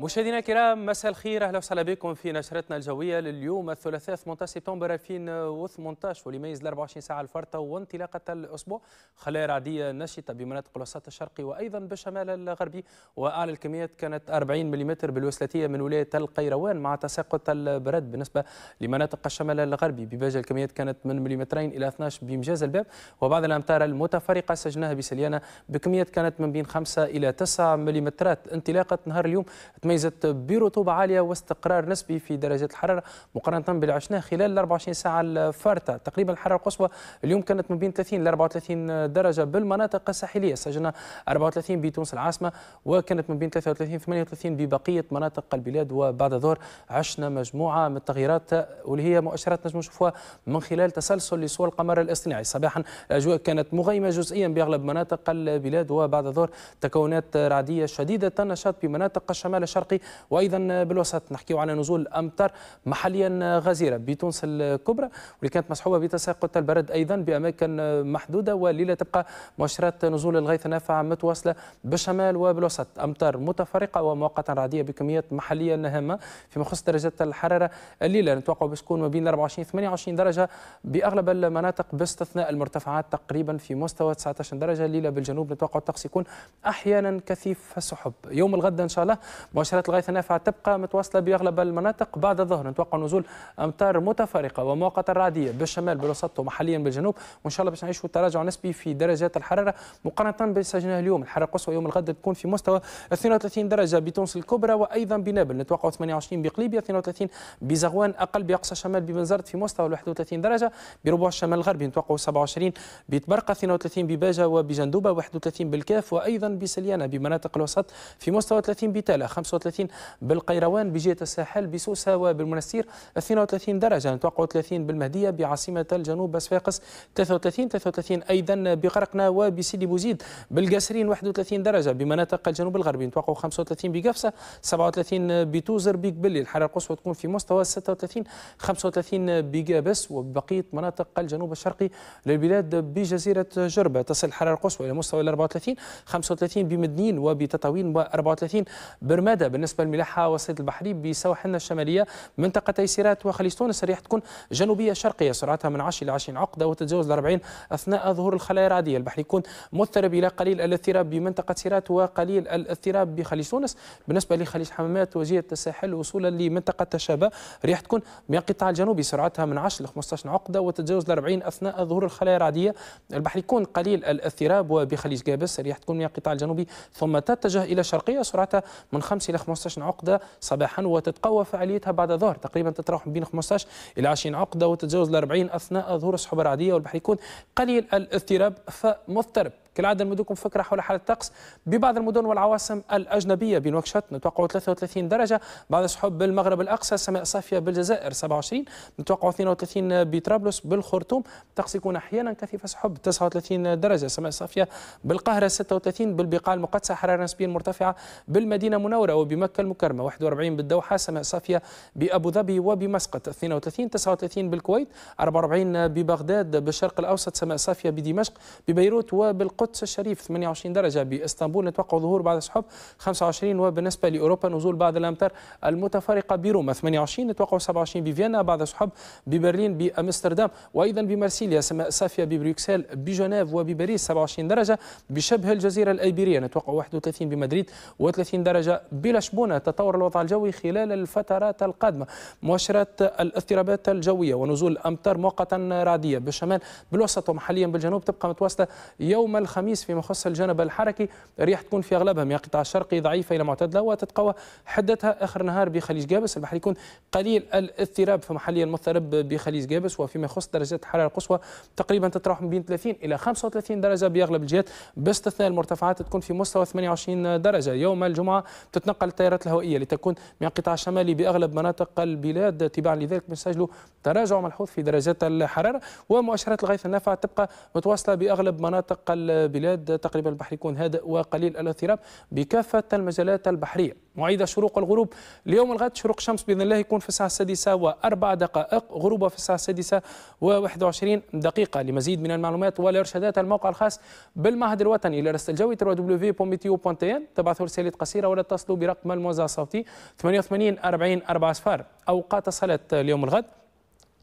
مشاهدينا الكرام مساء الخير اهلا وسهلا بكم في نشرتنا الجويه لليوم الثلاثاء 18 سبتمبر 2018 واللي يميز ال 24 ساعه الفرطه وانطلاقه الاسبوع خلايا رعديه نشطه بمناطق الوسط الشرقي وايضا بالشمال الغربي واعلى الكميات كانت 40 ملم بالوسلاتيه من ولايه القيروان مع تساقط البرد بالنسبه لمناطق الشمال الغربي بباجه الكميات كانت من مليمترين الى 12 بمجاز الباب وبعض الامتار المتفرقه سجناها بسليانه بكميات كانت من بين 5 الى 9 ملم انطلاقه نهار اليوم تميزت برطوبة عالية واستقرار نسبي في درجات الحرارة مقارنة باللي عشناه خلال ال 24 ساعة الفارتة تقريبا الحرارة القصوى اليوم كانت ما بين 30 ل 34 درجة بالمناطق الساحلية سجلنا 34 بتونس العاصمة وكانت ما بين 33 38 ببقية مناطق البلاد وبعد ظهر عشنا مجموعة من التغييرات واللي هي مؤشرات نجم نشوفوها من خلال تسلسل لصور القمر الاصطناعي صباحا الأجواء كانت مغيمة جزئيا بأغلب مناطق البلاد وبعد ظهر تكونات رعدية شديدة النشاط بمناطق الشمال الشرقي الشرقي وايضا بالوسط نحكيو على نزول امطار محليا غزيره بتونس الكبرى واللي كانت مصحوبه بتساقط البرد ايضا باماكن محدوده والليله تبقى مؤشرات نزول الغيث النافع متواصله بالشمال وبالوسط امطار متفرقه ومؤقتا رعديه بكميات محليا هامه فيما يخص درجات الحراره الليله نتوقع باش تكون ما بين 24 28 درجه باغلب المناطق باستثناء المرتفعات تقريبا في مستوى 19 درجه الليله بالجنوب نتوقع الطقس يكون احيانا كثيف السحب يوم الغد ان شاء الله مؤشرات الغيث النافعة تبقى متواصلة بأغلب المناطق بعد الظهر نتوقع نزول أمطار متفرقة ومؤقتة رعدية بالشمال بالوسط ومحليا بالجنوب وإن شاء الله باش نعيشوا تراجع نسبي في درجات الحرارة مقارنة بسجناه اليوم الحرارة القصوى يوم الغد تكون في مستوى 32 درجة بتونس الكبرى وأيضا بنابل نتوقع 28 بقليبيا 32 بزغوان أقل بأقصى شمال بمنزرت في مستوى 31 درجة بربع الشمال الغربي نتوقع 27 بتبرقة 32 بباجة وبجندوبة 31 بالكاف وأيضا بسليانة بمناطق الوسط في مستوى 30 بتالا 35 35 بالقيروان بجهة الساحل بسوسة وبالمنستير 32 درجة نتوقع 30 بالمهدية بعاصمة الجنوب صفاقس 33 33 أيضا بقرقنا وبسيدي بوزيد بالقاسرين 31 درجة بمناطق الجنوب الغربي نتوقع 35 بقفصة 37 بتوزر بقبلي الحرارة القصوى تكون في مستوى 36 35 بقابس وبقية مناطق الجنوب الشرقي للبلاد بجزيرة جربة تصل الحرارة القصوى إلى مستوى 34 35 بمدنين وبتطاوين و 34 برمادة بالنسبه للملاحه والصيد البحري بسواحلنا الشماليه منطقه سيرات وخليج تونس الرياح تكون جنوبيه شرقيه سرعتها من 10 الى 20 عقده وتتجاوز 40 اثناء ظهور الخلايا الرعديه البحر يكون مضطرب الى قليل الاضطراب بمنطقه سيرات وقليل الاضطراب بخليج تونس بالنسبه لخليج حمامات وجهه الساحل وصولا لمنطقه تشابه الرياح تكون من القطاع الجنوبي سرعتها من 10 ل 15 عقده وتتجاوز 40 اثناء ظهور الخلايا الرعديه البحر يكون قليل الاضطراب وبخليج جابس الرياح تكون من القطاع الجنوبي ثم تتجه الى الشرقيه سرعتها من 5 الى الى 15 عقده صباحا وتتقوى فعاليتها بعد الظهر تقريبا تتراوح بين 15 الى 20 عقده وتتجاوز ال 40 اثناء ظهور السحب الرعديه والبحر يكون قليل الاضطراب فمضطرب كالعادة المدن فكرة حول حالة الطقس ببعض المدن والعواصم الأجنبية بنوكشت نتوقع 33 درجة بعد سحب بالمغرب الأقصى سماء صافية بالجزائر 27 نتوقع 32 بطرابلس بالخرطوم الطقس يكون أحيانا كثيف سحب 39 درجة سماء صافية بالقاهرة 36 بالبقاع المقدسة حرارة نسبيا مرتفعة بالمدينة المنورة وبمكة المكرمة 41 بالدوحة سماء صافية بأبو ظبي وبمسقط 32 39 بالكويت 44 ببغداد بالشرق الأوسط سماء صافية بدمشق ببيروت وبالقدس القدس الشريف 28 درجة باسطنبول نتوقع ظهور بعض السحب 25 وبالنسبة لأوروبا نزول بعض الأمتار المتفرقة بروما 28 نتوقع 27 بفيينا بعض السحب ببرلين بأمستردام وأيضا بمرسيليا سماء صافية ببروكسل بجنيف وبباريس 27 درجة بشبه الجزيرة الأيبيرية نتوقع 31 بمدريد و30 درجة بلشبونة تطور الوضع الجوي خلال الفترات القادمة مؤشرات الاضطرابات الجوية ونزول أمطار مؤقتا رعدية بالشمال بالوسط ومحليا بالجنوب تبقى متواصلة يوم الخميس الخميس فيما يخص الجانب الحركي الرياح تكون في اغلبها من القطاع الشرقي ضعيفه الى معتدله وتتقوى حدتها اخر نهار بخليج جابس البحر يكون قليل الاضطراب فمحليا مضطرب بخليج جابس وفيما يخص درجات الحراره القصوى تقريبا تتراوح من بين 30 الى 35 درجه باغلب الجهات باستثناء المرتفعات تكون في مستوى 28 درجه يوم الجمعه تتنقل التيارات الهوائيه لتكون من القطاع الشمالي باغلب مناطق البلاد تباعا لذلك بنسجلوا تراجع ملحوظ في درجات الحراره ومؤشرات الغيث النافعه تبقى متواصله باغلب مناطق البلاد بلاد تقريبا البحر يكون هادئ وقليل الاضطراب بكافه المجالات البحريه معيده شروق الغروب اليوم الغد شروق الشمس باذن الله يكون في الساعه السادسه واربع دقائق غروبها في الساعه السادسه و21 دقيقه لمزيد من المعلومات والارشادات الموقع الخاص بالمعهد الوطني للرصد الجوي www.meteo.tn تبعثوا رساله قصيره ولا تصلوا برقم الموزع الصوتي 88 40 4 اصفار اوقات صلاه اليوم الغد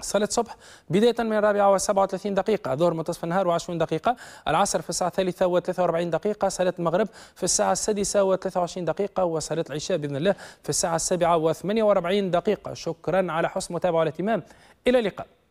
صلاة الصبح بداية من الرابعة و37 دقيقة ظهر منتصف النهار و20 دقيقة العصر في الساعة الثالثة و43 دقيقة صلاة المغرب في الساعة السادسة و23 دقيقة وصلاة العشاء بإذن الله في الساعة السابعة و48 دقيقة شكرا على حسن المتابعة والاهتمام إلى اللقاء